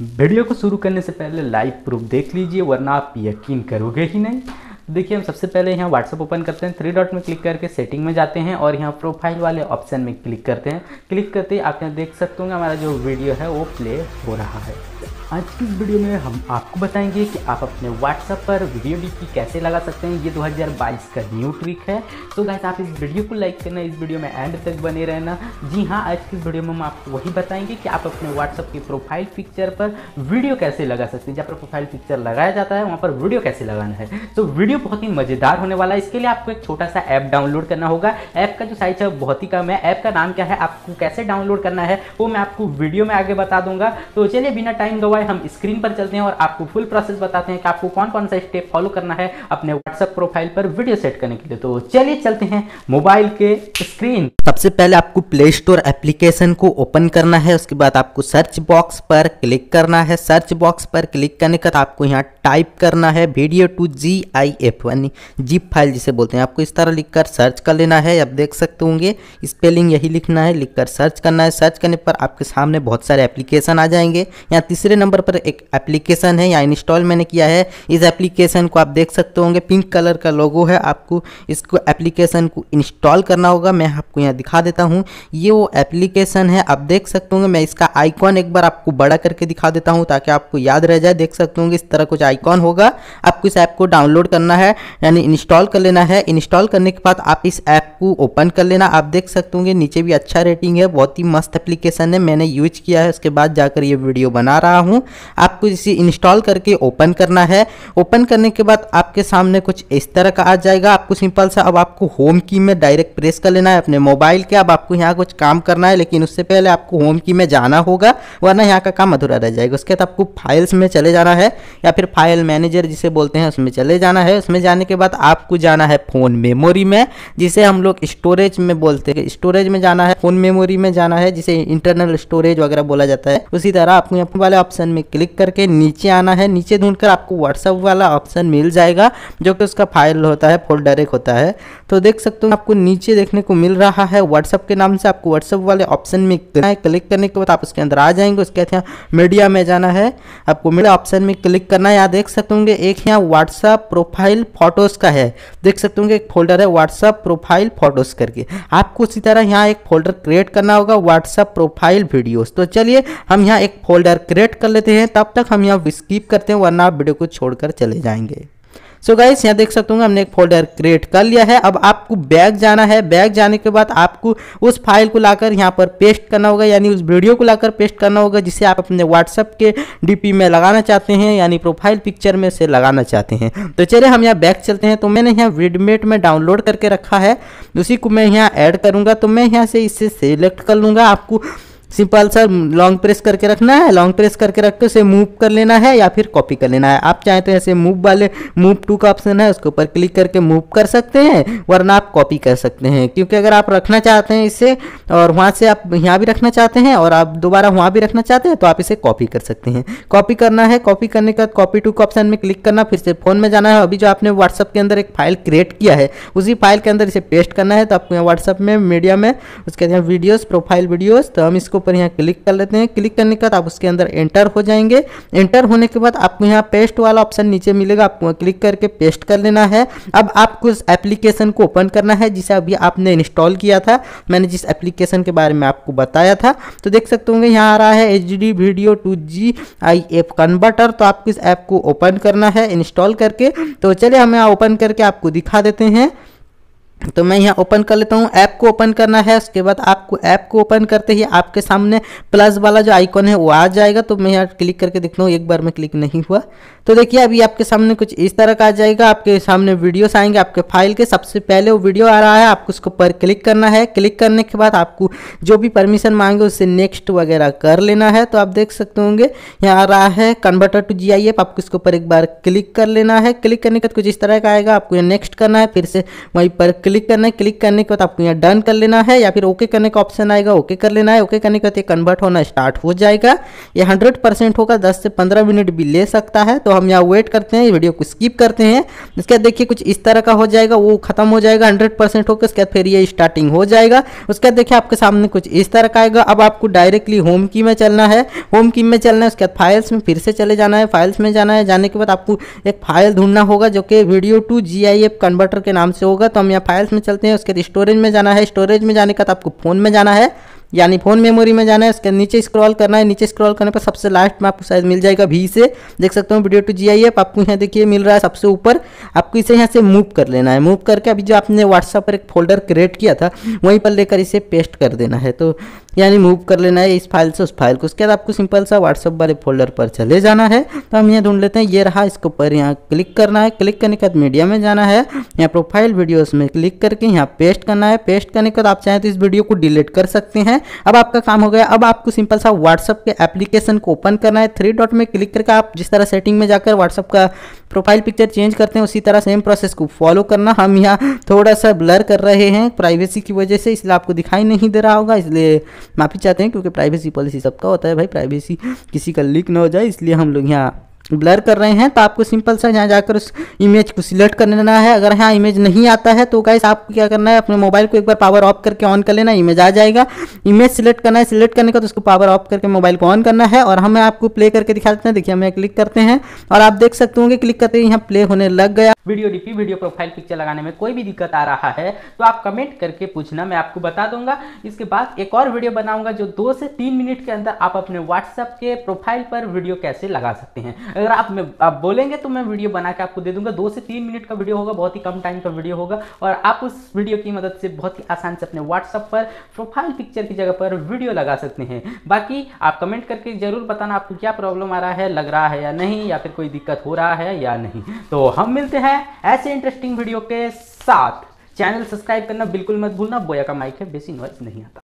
video को शुरू करने से पहले लाइव प्रूफ देख लीजिए वरना आप यकीन करोगे ही नहीं देखिए हम सबसे पहले यहाँ व्हाट्सअप ओपन करते हैं थ्री डॉट में क्लिक करके सेटिंग में जाते हैं और यहाँ प्रोफाइल वाले ऑप्शन में क्लिक करते हैं क्लिक करते ही आप यहाँ देख सकते होंगे हमारा जो वीडियो है वो प्ले हो रहा है आज की इस वीडियो में हम आपको बताएंगे कि आप अपने व्हाट्सएप पर वीडियो डी की कैसे लगा सकते हैं ये 2022 का न्यू ट्रिक है तो गाइस आप इस वीडियो को लाइक करना इस वीडियो में एंड तक बने रहना जी हाँ आज की वीडियो में हम आपको वही बताएंगे कि आप अपने व्हाट्सअप के प्रोफाइल पिक्चर पर वीडियो कैसे लगा सकते हैं जहाँ पर प्रोफाइल पिक्चर लगाया जाता है वहाँ पर वीडियो कैसे लगाना है तो वीडियो बहुत ही मज़ेदार होने वाला है इसके लिए आपको एक छोटा सा ऐप डाउनलोड करना होगा ऐप का जो साइज है बहुत ही कम है ऐप का नाम क्या है आपको कैसे डाउनलोड करना है वो मैं आपको वीडियो में आगे बता दूंगा तो चलिए बिना टाइम रहेंगे वाई हम स्क्रीन पर चलते हैं और आपको फुल प्रोसेस बताते हैं कि आपको कौन कौन सा स्टेप फॉलो करना है अपने व्हाट्सएप प्रोफाइल पर वीडियो सेट करने के लिए तो चलिए चलते हैं मोबाइल के स्क्रीन सबसे पहले आपको प्ले स्टोर एप्लीकेशन को ओपन करना है उसके बाद आपको सर्च बॉक्स पर क्लिक करना है सर्च बॉक्स पर क्लिक करने के बाद आपको यहाँ टाइप करना है video to G I F यानी जीप फाइल जिसे बोलते हैं आपको इस तरह लिखकर सर्च कर लेना है आप देख सकते होंगे स्पेलिंग यही लिखना है लिखकर सर्च करना है सर्च करने पर आपके सामने बहुत सारे एप्लीकेशन आ जाएंगे यहाँ तीसरे नंबर पर एक एप्लीकेशन है या इंस्टॉल मैंने किया है इस एप्लीकेशन को आप देख सकते होंगे पिंक कलर का लोगो है आपको इसको एप्लीकेशन को इंस्टॉल करना होगा मैं आपको यहाँ दिखा देता हूँ ये वो एप्लीकेशन है आप देख सकते होंगे मैं इसका आइकॉन एक बार आपको बड़ा करके दिखा देता हूँ ताकि आपको याद रह जाए देख सकते होंगे इस तरह कुछ आइकॉन होगा आपको इस ऐप को डाउनलोड करना है यानी इंस्टॉल कर लेना है इंस्टॉल करने के बाद आप इस ऐप को ओपन कर लेना आप देख सकते होंगे नीचे भी अच्छा रेटिंग है बहुत ही मस्त एप्लीकेशन है मैंने यूज किया है उसके बाद जाकर ये वीडियो बना रहा रहा हूँ आपको इसे इंस्टॉल करके ओपन करना है ओपन करने के बाद आपके सामने कुछ इस तरह का आ जाएगा आपको सिंपल सा अब आपको होम की में डायरेक्ट प्रेस कर लेना है अपने मोबाइल के अब आपको यहाँ कुछ काम करना है लेकिन उससे पहले आपको होम की में जाना होगा वरना यहाँ का काम अधूरा रह जाएगा उसके बाद आपको फाइल्स में चले जाना है या फिर फाइल मैनेजर जिसे बोलते हैं उसमें चले जाना है उसमें जाने के बाद आपको जाना है फ़ोन मेमोरी में जिसे हम लोग स्टोरेज में बोलते हैं स्टोरेज में जाना है फ़ोन मेमोरी में जाना है जिसे इंटरनल स्टोरेज वगैरह बोला जाता है उसी तरह आपको वाले ऑप्शन में क्लिक करके नीचे आना है नीचे ढूंढकर आपको व्हाट्सअप वाला ऑप्शन मिल जाएगा जो कि उसका फाइल होता है फोल्डर एक होता है तो देख सकते हो आपको नीचे देखने को मिल रहा है व्हाट्सअप के नाम से आपको व्हाट्सअप वाले ऑप्शन में क्लिक करने के बाद आप उसके अंदर आ जाएंगे उसके बाद यहाँ मीडिया में जाना है आपको मीडिया ऑप्शन में क्लिक करना है यहाँ देख सकते होंगे एक यहाँ व्हाट्सअप प्रोफाइल फोटोज़ का है देख सकते होंगे एक फोल्डर है व्हाट्सअप प्रोफाइल फोटोज़ करके आपको उसी तरह यहाँ एक फोल्डर क्रिएट करना होगा व्हाट्सअप प्रोफाइल वीडियोस तो चलिए हम यहाँ एक फोल्डर क्रिएट सेलेक्ट कर लेते हैं तब तक हम यहाँ स्कीप करते हैं वरना आप वीडियो को छोड़कर चले जाएंगे सो गाइस यहाँ देख सकते होंगे हमने एक फोल्डर क्रिएट कर लिया है अब आपको बैग जाना है बैग जाने के बाद आपको उस फाइल को लाकर यहाँ पर पेस्ट करना होगा यानी उस वीडियो को लाकर पेस्ट करना होगा जिसे आप अपने व्हाट्सअप के डीपी में लगाना चाहते हैं यानी प्रोफाइल पिक्चर में से लगाना चाहते हैं तो चलिए हम यहाँ बैग चलते हैं तो मैंने यहाँ वीडमेट में डाउनलोड करके रखा है उसी को मैं यहाँ ऐड करूँगा तो मैं यहाँ से इसे सेलेक्ट कर लूँगा आपको सिंपल सर लॉन्ग प्रेस करके रखना है लॉन्ग प्रेस करके रख के उसे मूव कर लेना है या फिर कॉपी कर लेना है आप चाहें तो ऐसे मूव वाले मूव टू का ऑप्शन है उसके ऊपर क्लिक करके मूव कर सकते हैं वरना आप कॉपी कर सकते हैं क्योंकि अगर आप रखना चाहते हैं इसे और वहाँ से आप यहाँ भी रखना चाहते हैं और आप दोबारा वहाँ भी रखना चाहते हैं तो आप इसे कॉपी कर सकते हैं कॉपी करना है कॉपी करने का कॉपी टू का ऑप्शन में क्लिक करना फिर से फ़ोन में जाना है अभी जो आपने व्हाट्सअप के अंदर एक फाइल क्रिएट किया है उसी फाइल के अंदर इसे पेस्ट करना है तो आपको यहाँ व्हाट्सअप में मीडिया में उसके अंदर वीडियोज़ प्रोफाइल वीडियोज़ तो हम इसको ऊपर यहाँ क्लिक कर लेते हैं क्लिक करने के बाद आप उसके अंदर एंटर हो जाएंगे एंटर होने के बाद आपको यहाँ पेस्ट वाला ऑप्शन नीचे मिलेगा आपको क्लिक करके पेस्ट कर लेना है अब आपको उस एप्लीकेशन को ओपन करना है जिसे अभी आपने इंस्टॉल किया था मैंने जिस एप्लीकेशन के बारे में आपको बताया था तो देख सकते होंगे यहाँ आ रहा है H video to G I F converter तो आपको इस ऐप को ओपन करना है इंस्टॉल करके तो चलिए हम यहाँ ओपन करके आपको दिखा देते हैं तो मैं यहाँ ओपन कर लेता हूँ ऐप को ओपन करना है उसके बाद आपको ऐप को ओपन करते ही आपके सामने प्लस वाला जो आइकॉन है वो आ जाएगा तो मैं यहाँ क्लिक करके देखता हूँ एक बार में क्लिक नहीं हुआ तो देखिए अभी आपके सामने कुछ इस तरह का आ जाएगा आपके सामने वीडियोस आएंगे आपके फाइल के सबसे पहले वो वीडियो आ रहा है आपको उसको पर क्लिक करना है क्लिक करने के बाद आपको जो भी परमिशन मांगे उससे नेक्स्ट वगैरह कर लेना है तो आप देख सकते होंगे यहाँ आ रहा है converter to G I F आपको इसके ऊपर एक बार क्लिक कर लेना है क्लिक करने के बाद कुछ इस तरह का आएगा आपको नेक्स्ट करना है फिर से वहीं पर क्लिक क्लिक करना है क्लिक करने के बाद आपको यहाँ डन कर लेना है या फिर ओके करने का ऑप्शन आएगा ओके कर लेना है ओके करने के बाद ये कन्वर्ट होना स्टार्ट हो जाएगा ये हंड्रेड परसेंट होगा दस से पंद्रह मिनट भी ले सकता है तो हम यहाँ वेट करते हैं वीडियो को स्किप करते हैं उसके बाद देखिए कुछ इस तरह का हो जाएगा वो खत्म हो जाएगा हंड्रेड परसेंट होकर उसके बाद फिर ये स्टार्टिंग हो जाएगा उसके बाद देखिए आपके सामने कुछ इस तरह का आएगा अब आपको डायरेक्टली होम की में चलना है होम की में चलना है उसके बाद फाइल्स में फिर से चले जाना है फाइल्स में जाना है जाने के बाद आपको एक फाइल ढूंढना होगा जो कि वीडियो टू जी कन्वर्टर के नाम से होगा तो हम यहाँ फाइल फाइल्स में चलते हैं उसके बाद स्टोरेज में जाना है स्टोरेज में जाने का तो आपको फ़ोन में जाना है यानी फोन मेमोरी में जाना है उसके नीचे स्क्रॉल करना है नीचे स्क्रॉल करने पर सबसे लास्ट में आपको शायद मिल जाएगा भी से देख सकते हो video to G I F आपको यहाँ देखिए मिल रहा है सबसे ऊपर आपको इसे यहाँ से मूव कर लेना है मूव करके अभी जो आपने व्हाट्सएप पर एक फोल्डर क्रिएट किया था वहीं पर लेकर इसे पेस्ट कर देना है तो यानी मूव कर लेना है इस फाइल से उस फाइल को उसके बाद आपको सिंपल सा व्हाट्सअप वाले फोल्डर पर चले जाना है तो हम यहाँ ढूंढ लेते हैं ये रहा इसके ऊपर यहाँ क्लिक करना है क्लिक करने के बाद मीडिया में जाना है यहाँ प्रोफाइल वीडियोस में क्लिक करके यहाँ पेस्ट करना है पेस्ट करने के बाद आप चाहें तो इस वीडियो को डिलीट कर सकते हैं अब आपका काम हो गया अब आपको सिंपल सा व्हाट्सअप के एप्लीकेशन को ओपन करना है थ्री डॉट में क्लिक करके आप जिस तरह सेटिंग में जाकर व्हाट्सअप का प्रोफाइल पिक्चर चेंज करते हैं उसी तरह सेम प्रोसेस को फॉलो करना हम यहाँ थोड़ा सा ब्लर कर रहे हैं प्राइवेसी की वजह से इसलिए आपको दिखाई नहीं दे रहा होगा इसलिए माफ़ी चाहते हैं क्योंकि प्राइवेसी पॉलिसी सबका होता है भाई प्राइवेसी किसी का लीक ना हो जाए इसलिए हम लोग यहाँ ब्लर कर रहे हैं तो आपको सिंपल सा यहाँ जाकर उस इमेज को सिलेक्ट कर लेना है अगर यहाँ इमेज नहीं आता है तो गाइस आपको क्या करना है अपने मोबाइल को एक बार पावर ऑफ करके ऑन कर लेना इमेज आ जाएगा इमेज सिलेक्ट करना है सिलेक्ट करने का तो उसको पावर ऑफ करके मोबाइल को ऑन करना है और हमें आपको प्ले करके दिखा देते हैं देखिए हमें क्लिक करते हैं और आप देख सकते होंगे क्लिक करते ही यहाँ प्ले होने लग गया video DP video profile picture लगाने में कोई भी दिक्कत आ रहा है तो आप कमेंट करके पूछना मैं आपको बता दूंगा इसके बाद एक और वीडियो बनाऊंगा जो दो से तीन मिनट के अंदर आप अपने व्हाट्सएप के प्रोफाइल पर वीडियो कैसे लगा सकते हैं अगर आप मैं आप बोलेंगे तो मैं वीडियो बना के आपको दे दूंगा दो से तीन मिनट का वीडियो होगा बहुत ही कम टाइम का वीडियो होगा और आप उस वीडियो की मदद से बहुत ही आसान से अपने व्हाट्सएप पर प्रोफाइल पिक्चर की जगह पर वीडियो लगा सकते हैं बाकी आप कमेंट करके ज़रूर बताना आपको क्या प्रॉब्लम आ रहा है लग रहा है या नहीं या फिर कोई दिक्कत हो रहा है या नहीं तो हम मिलते हैं है ऐसे इंटरेस्टिंग वीडियो के साथ चैनल सब्सक्राइब करना बिल्कुल मत भूलना बोया का माइक है बेसी नॉइज नहीं आता